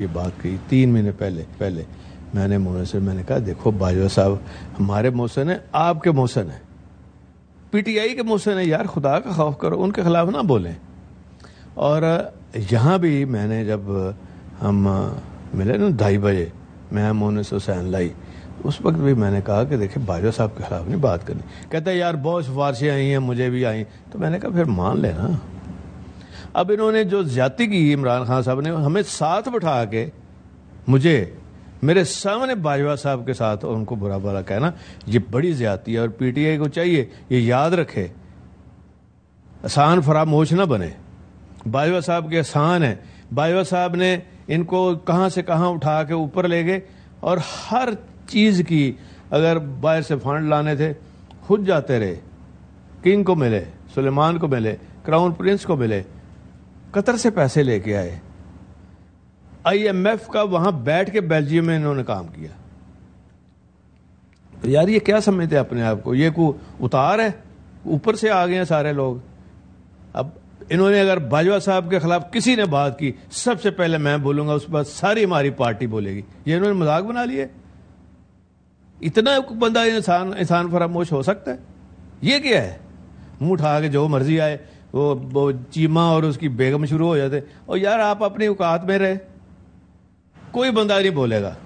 ये बात कही तीन महीने पहले पहले मैंने मोहन से मैंने कहा देखो बाजवा साहब हमारे मोहसन है आपके मोहसन है पीटीआई के मोहसन है यार खुदा का खौफ करो उनके खिलाफ ना बोलें और यहाँ भी मैंने जब हम मिले ना ढाई बजे मैं से हुसैन लाई उस वक्त भी मैंने कहा कि देखिए बाजवा साहब के खिलाफ नहीं बात करनी कहते यार बहुत सिफारशें आई हैं मुझे भी आई तो मैंने कहा फिर मान लेना अब इन्होंने जो ज्यादा की इमरान खान साहब ने हमें साथ बैठा के मुझे मेरे सामने बाजवा साहब के साथ उनको बुरा बुरा कहना ये बड़ी ज्यादा है और पीटीआई को चाहिए ये याद रखे आसान फरामोश ना बने बाजवा साहब के आसान है बाजवा साहब ने इनको कहाँ से कहाँ उठा के ऊपर ले गए और हर चीज़ की अगर बाहर से फंड लाने थे खुद जाते रहे किंग को मिले सुलेमान को मिले क्राउन प्रिंस को मिले कतर से पैसे लेके आए आईएमएफ का वहां बैठ के बेल्जियम में इन्होंने काम किया तो यार ये क्या समझते अपने आप को ये को उतार है ऊपर से आ गए हैं सारे लोग अब इन्होंने अगर बाजवा साहब के खिलाफ किसी ने बात की सबसे पहले मैं बोलूंगा उसके बाद सारी हमारी पार्टी बोलेगी ये इन्होंने मजाक बना लिए इतना बंदा इंसान इंसान फरामोश हो सकता है ये क्या है मुंह उठा के जो मर्जी आए वो वो चीमा और उसकी बेगम शुरू हो जाते और यार आप अपनी औकात में रहे कोई बंदा नहीं बोलेगा